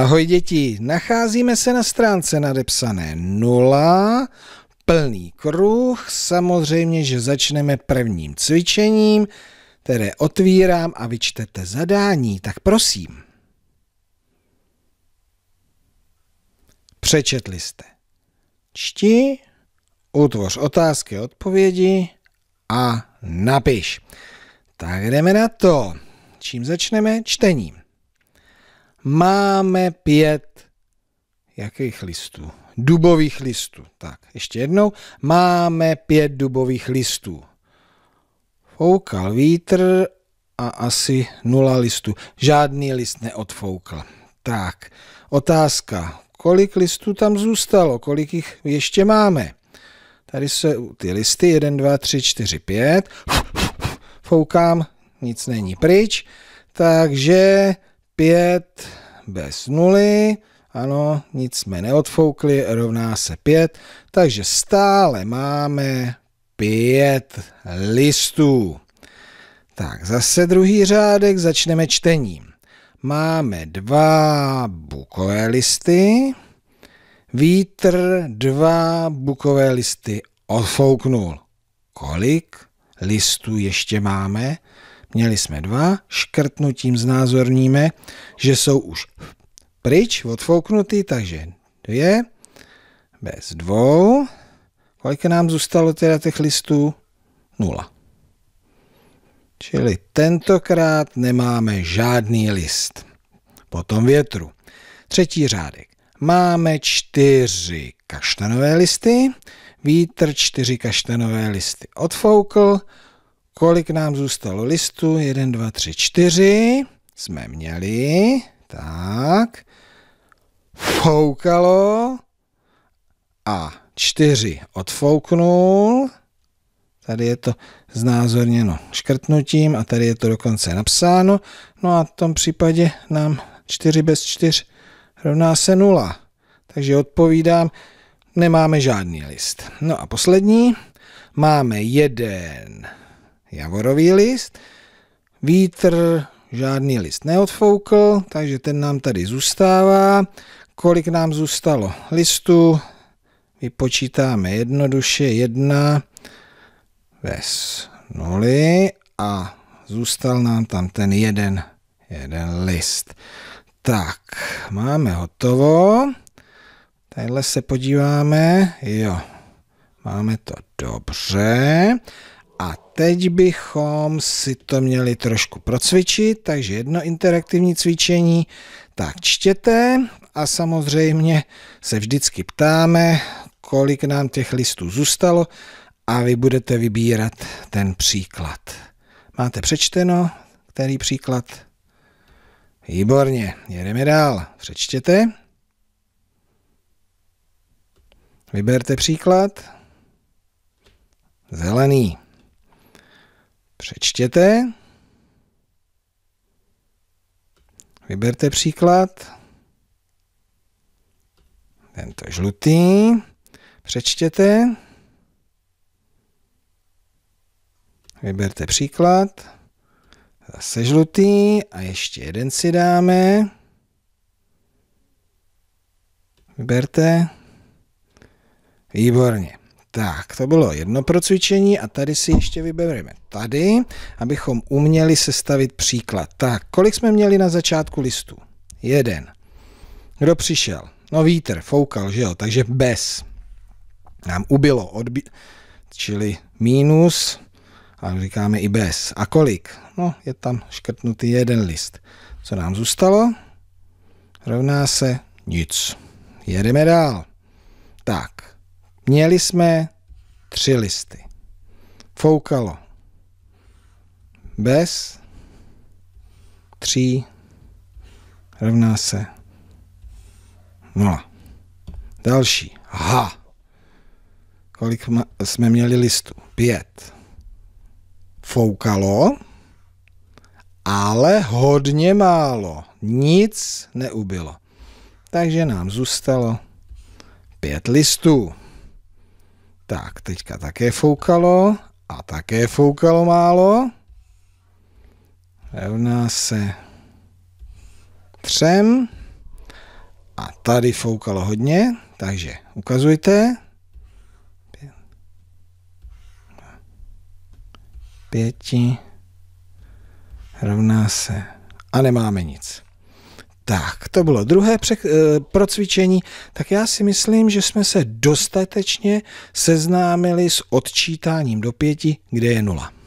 Ahoj děti, nacházíme se na stránce nadepsané 0, plný kruh, samozřejmě, že začneme prvním cvičením, které otvírám a vyčtete zadání, tak prosím. Přečetli jste. Čti, utvoř otázky, odpovědi a napiš. Tak jdeme na to. Čím začneme? Čtením máme pět jakých listů? Dubových listů. Tak, ještě jednou. Máme pět dubových listů. Foukal vítr a asi nula listů. Žádný list neodfoukal. Tak, otázka. Kolik listů tam zůstalo? Kolik jich ještě máme? Tady se ty listy 1, 2, 3, 4, 5. Foukám, nic není pryč. Takže 5, bez nuly, ano, nic jsme neodfoukli, rovná se 5, takže stále máme 5 listů. Tak, zase druhý řádek, začneme čtením. Máme dva bukové listy, vítr dva bukové listy odfouknul. Kolik listů ještě máme? Měli jsme dva, škrtnutím znázorníme, že jsou už pryč, odfouknutý, takže dvě, bez dvou. Kolik nám zůstalo teda těch listů? Nula. Čili tentokrát nemáme žádný list. Potom větru. Třetí řádek. Máme čtyři kaštanové listy. Vítr čtyři kaštanové listy odfoukl. Kolik nám zůstalo listu? 1, 2, 3, 4. Jsme měli. Tak. Foukalo. A 4 odfouknul. Tady je to znázorněno škrtnutím a tady je to dokonce napsáno. No a v tom případě nám 4 bez 4 rovná se 0. Takže odpovídám, nemáme žádný list. No a poslední, máme jeden javorový list. Vítr žádný list neodfoukl, takže ten nám tady zůstává. Kolik nám zůstalo listů? Vypočítáme jednoduše 1 bez 0 a zůstal nám tam ten jeden, jeden list. Tak, máme hotovo. Tadyhle se podíváme. Jo, máme to dobře. A teď bychom si to měli trošku procvičit, takže jedno interaktivní cvičení. Tak čtěte a samozřejmě se vždycky ptáme, kolik nám těch listů zůstalo a vy budete vybírat ten příklad. Máte přečteno, který příklad? Výborně, jedeme dál. Přečtěte. Vyberte příklad. Zelený přečtěte, vyberte příklad, tento žlutý, přečtěte, vyberte příklad, zase žlutý a ještě jeden si dáme, vyberte, výborně. Tak, to bylo jedno pro cvičení a tady si ještě vybereme tady, abychom uměli sestavit příklad. Tak, kolik jsme měli na začátku listu? Jeden. Kdo přišel? No vítr, foukal, že jo, takže bez. Nám ubilo, odbí... čili mínus a říkáme i bez. A kolik? No, je tam škrtnutý jeden list. Co nám zůstalo? Rovná se nic. Jedeme dál. Tak, Měli jsme tři listy. Foukalo. Bez tří rovná se nula. Další. Ha. Kolik jsme měli listů? Pět. Foukalo, ale hodně málo. Nic neubylo. Takže nám zůstalo pět listů. Tak, teďka také foukalo a také foukalo málo. Rovná se třem. A tady foukalo hodně, takže ukazujte. Pěti rovná se. A nemáme nic. Tak, to bylo druhé přek- eh, procvičení. Tak já si myslím, že jsme se dostatečně seznámili s odčítáním do pěti, kde je nula.